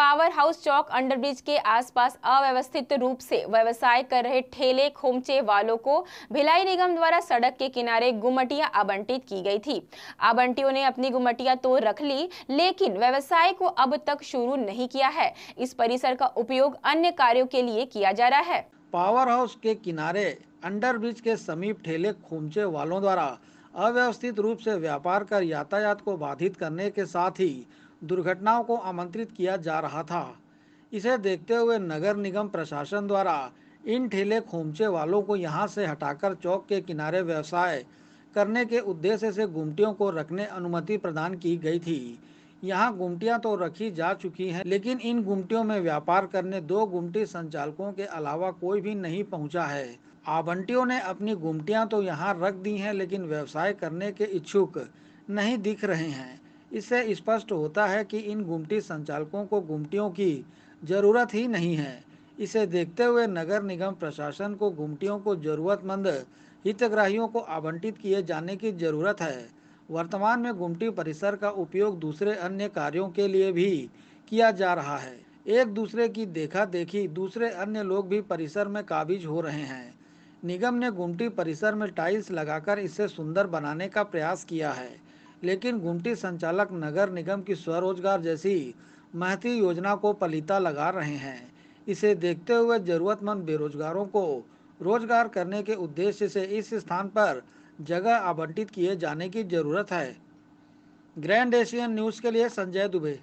power house चौक underbridge के आसपास अव्यवस्थित रूप से व्यवसाय कर रहे ठेले खोमचे वालों को भिलाई निगम द्वारा सड़क के किनारे गुमटिया आवंटित की गई थी आवंटियों ने अपनी गुमटिया तो रख ली लेकिन व्यवसाय को अब तक शुरू नहीं किया है इस परिसर का उपयोग अन्य कार्यो के लिए किया जा रहा है पावर हाउस के किनारे अंडरब्रिज के समीप ठेले खोमचे वालों द्वारा अव्यवस्थित रूप से व्यापार कर यातायात को बाधित करने के साथ ही दुर्घटनाओं को आमंत्रित किया जा रहा था इसे देखते हुए नगर निगम प्रशासन द्वारा इन ठेले खोमचे वालों को यहां से हटाकर चौक के किनारे व्यवसाय करने के उद्देश्य से गुमटियों को रखने अनुमति प्रदान की गई थी यहाँ गुमटियां तो रखी जा चुकी हैं लेकिन इन गुमटियों में व्यापार करने दो गुमटी संचालकों के अलावा कोई भी नहीं पहुँचा है आवंटियों ने अपनी गुमटियाँ तो यहाँ रख दी हैं लेकिन व्यवसाय करने के इच्छुक नहीं दिख रहे हैं इससे स्पष्ट होता है कि इन गुमटी संचालकों को गुमटियों की जरूरत ही नहीं है इसे देखते हुए नगर निगम प्रशासन को गुमटियों को जरूरतमंद हितग्राहियों को आवंटित किए जाने की जरूरत है वर्तमान में गुमटी परिसर का उपयोग दूसरे अन्य कार्यों के लिए भी किया जा रहा है एक दूसरे की देखा देखी दूसरे अन्य लोग भी परिसर में काबिज हो रहे हैं निगम ने गुमटी परिसर में टाइल्स लगाकर इसे सुंदर बनाने का प्रयास किया है लेकिन घुमटी संचालक नगर निगम की स्वरोजगार जैसी महती योजना को पलीता लगा रहे हैं इसे देखते हुए जरूरतमंद बेरोजगारों को रोजगार करने के उद्देश्य से इस स्थान पर जगह आवंटित किए जाने की जरूरत है ग्रैंड एशियन न्यूज़ के लिए संजय दुबे